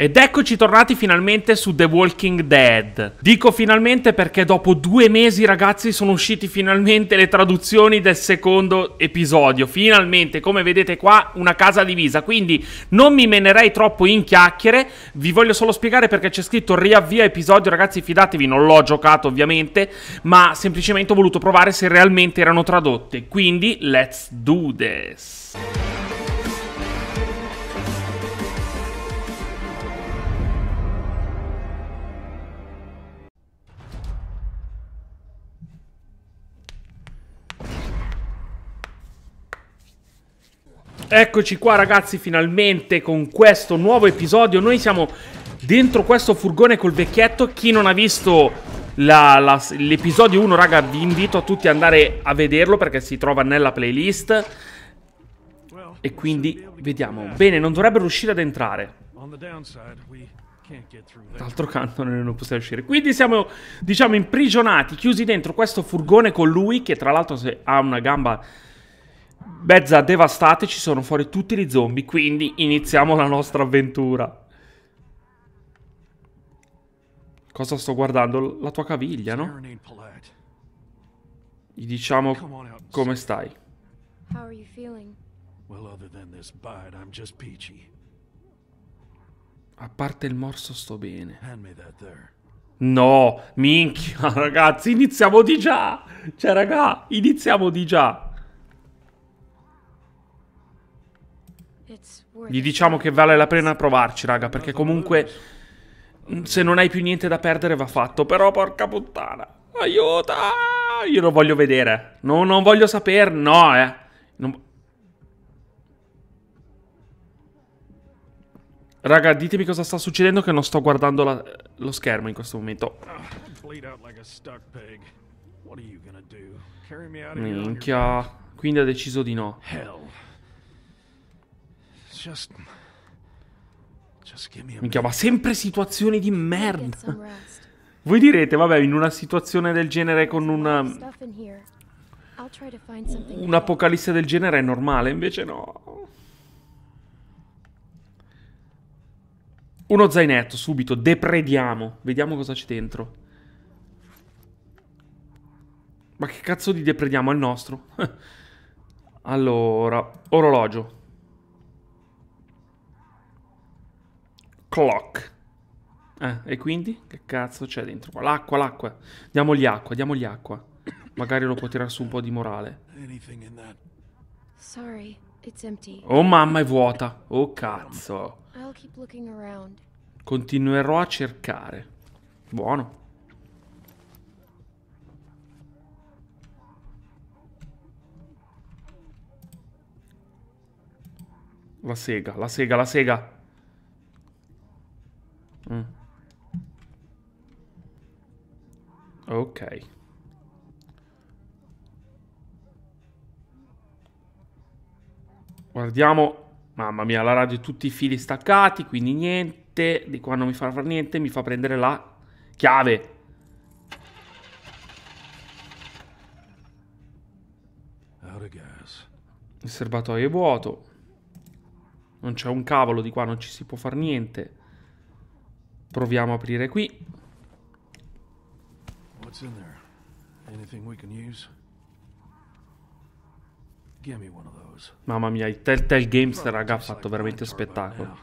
Ed eccoci tornati finalmente su The Walking Dead. Dico finalmente perché dopo due mesi, ragazzi, sono usciti finalmente le traduzioni del secondo episodio. Finalmente, come vedete qua, una casa divisa. Quindi non mi menerei troppo in chiacchiere. Vi voglio solo spiegare perché c'è scritto riavvia episodio. Ragazzi, fidatevi, non l'ho giocato ovviamente, ma semplicemente ho voluto provare se realmente erano tradotte. Quindi, let's do this. Eccoci qua ragazzi finalmente con questo nuovo episodio Noi siamo dentro questo furgone col vecchietto Chi non ha visto l'episodio 1 raga vi invito a tutti ad andare a vederlo Perché si trova nella playlist E quindi vediamo Bene non dovrebbero riuscire ad entrare D'altro canto noi non possiamo uscire Quindi siamo diciamo imprigionati Chiusi dentro questo furgone con lui Che tra l'altro ha una gamba mezza devastate ci sono fuori tutti gli zombie, quindi iniziamo la nostra avventura. Cosa sto guardando? La tua caviglia, no? Gli diciamo come stai. A parte il morso sto bene. No, minchia, ragazzi, iniziamo di già. Cioè, raga, iniziamo di già. Gli diciamo che vale la pena provarci, raga, perché comunque mm, se non hai più niente da perdere va fatto. Però porca puttana, aiuta! Io lo voglio vedere. No, non voglio sapere, no, eh. Non... Raga, ditemi cosa sta succedendo che non sto guardando la... lo schermo in questo momento. Minchia. Quindi ha deciso di no. Just... Just Minchia, ma sempre situazioni di merda. Voi direte, vabbè, in una situazione del genere con una... Un'apocalisse del genere è normale, invece no. Uno zainetto, subito, deprediamo. Vediamo cosa c'è dentro. Ma che cazzo di deprediamo? È il nostro. allora, orologio. clock. Eh, e quindi? Che cazzo c'è dentro qua? L'acqua, l'acqua. Diamogli acqua, diamogli acqua. Magari lo può tirare su un po' di morale. Oh mamma, è vuota. Oh cazzo. Continuerò a cercare. Buono. La sega, la sega, la sega. Mm. Ok. Guardiamo. Mamma mia, la radio tutti i fili staccati, quindi niente. Di qua non mi fa fare niente, mi fa prendere la chiave. Il serbatoio è vuoto. Non c'è un cavolo di qua, non ci si può fare niente. Proviamo a aprire qui. What's in there? Anything we can use? Give me one of those. Mamma mia, il Telltale Games, raga, ha fatto veramente spettacolo.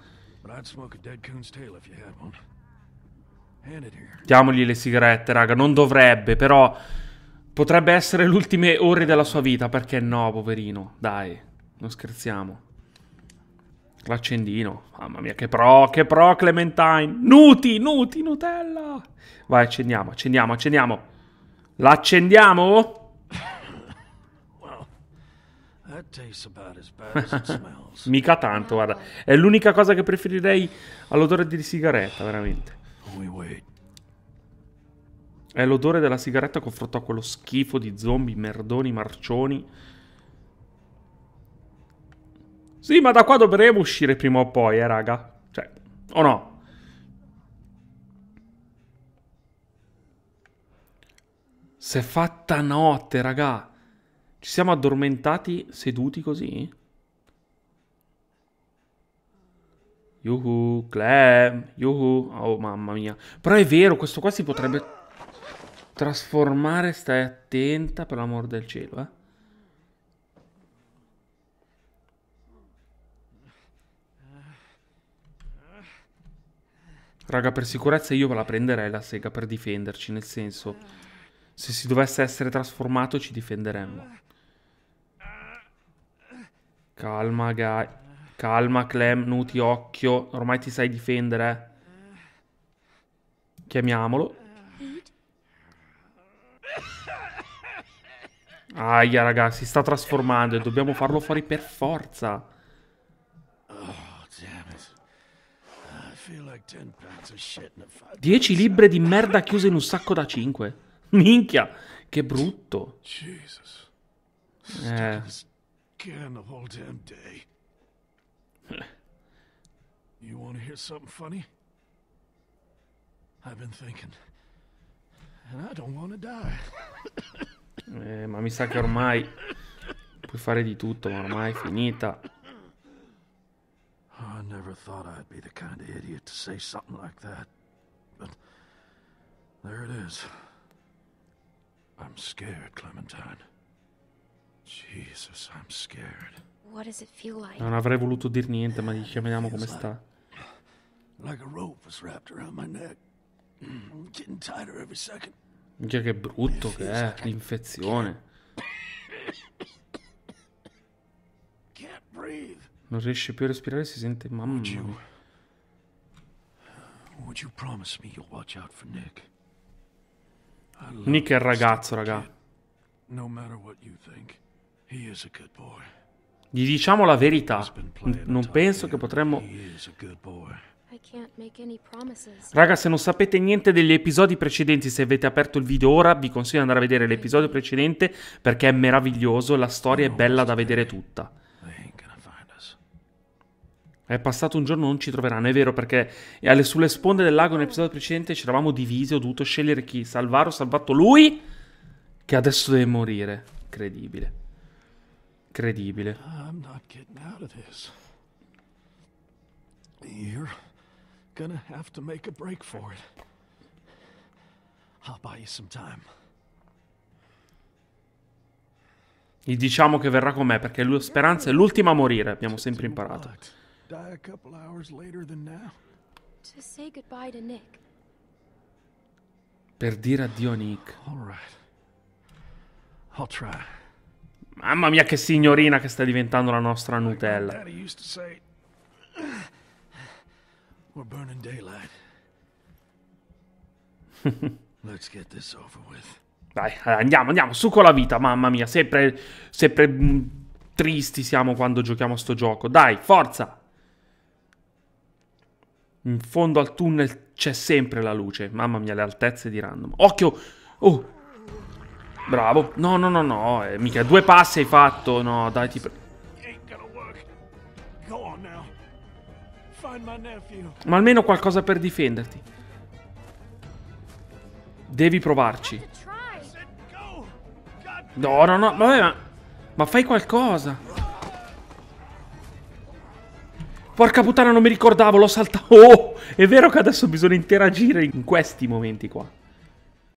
Diamogli le sigarette, raga, non dovrebbe, però potrebbe essere le ore della sua vita, perché no, poverino, dai, non scherziamo. L'accendino. Mamma mia, che pro, che pro Clementine. Nuti, Nuti, Nutella. Vai, accendiamo, accendiamo, accendiamo. L'accendiamo? Mica tanto, guarda. È l'unica cosa che preferirei all'odore di sigaretta, veramente. Oh, È l'odore della sigaretta confrontato a quello schifo di zombie, merdoni, marcioni sì, ma da qua dovremo uscire prima o poi, eh, raga. Cioè, o no? Si è fatta notte, raga. Ci siamo addormentati seduti così? Yuhu, Clem, yuhu. Oh, mamma mia. Però è vero, questo qua si potrebbe trasformare. Stai attenta, per l'amor del cielo, eh. Raga, per sicurezza io me la prenderei la sega per difenderci, nel senso... Se si dovesse essere trasformato ci difenderemmo. Calma, guy. Calma, Clem, Nuti, occhio. Ormai ti sai difendere. Eh. Chiamiamolo. Aia, raga, si sta trasformando e dobbiamo farlo fuori per forza. 10 libbre di merda chiuse in un sacco da 5. Minchia, che brutto. Eh. You want to hear something funny? I've been thinking. And I don't want eh, ma mi sa che ormai puoi fare di tutto, ma ormai è finita thought I'd be the kind of idiot to say something like that. But there it is. I'm scared, Clementine. Jesus, I'm scared. What does it feel like? Non avrei voluto dir niente, ma gli chiamiamo come sta. Like a rope was wrapped around my neck. Mm, getting tighter every second. Già che brutto che è, l'infezione. Can't breathe. Non riesce più a respirare, si sente mamma. Would you, would you promise me you'll watch out for Nick? Nick è il ragazzo, raga. No matter what you think, he is a good boy. Gli diciamo la verità. Non penso che potremmo Raga, se non sapete niente degli episodi precedenti, se avete aperto il video ora, vi consiglio di andare a vedere l'episodio precedente perché è meraviglioso, la storia è bella da vedere tutta. È passato un giorno, non ci troveranno, è vero, perché sulle sponde del lago nell'episodio precedente ci eravamo divisi, ho dovuto scegliere chi salvare, ho salvato lui, che adesso deve morire. Credibile. Credibile. I'm not getting out of this. You're gonna have to make a break for it. I'll buy you some time. Gli diciamo che verrà con me, perché speranza è l'ultima a morire, abbiamo sempre imparato die a couple hours later than now. To say goodbye to Nick. Per dire addio a Nick. All right. I'll try. Mamma mia che signorina che sta diventando la nostra Nutella. Daddy used to say We're burning daylight. Let's get this over with. Dai, andiamo, andiamo, su con la vita, mamma mia, sempre sempre mm, tristi siamo quando giochiamo a sto gioco. Dai, forza! in fondo al tunnel c'è sempre la luce. Mamma mia, le altezze di random. Occhio! Oh! Bravo. No, no, no, no. Eh, mica due passi hai fatto. No, dai, ti prego. Ma almeno qualcosa per difenderti. Devi provarci. No, no, no. Vabbè, ma... Ma fai qualcosa. Porca puttana, non mi ricordavo, l'ho saltato. Oh, è vero che adesso bisogna interagire in questi momenti qua.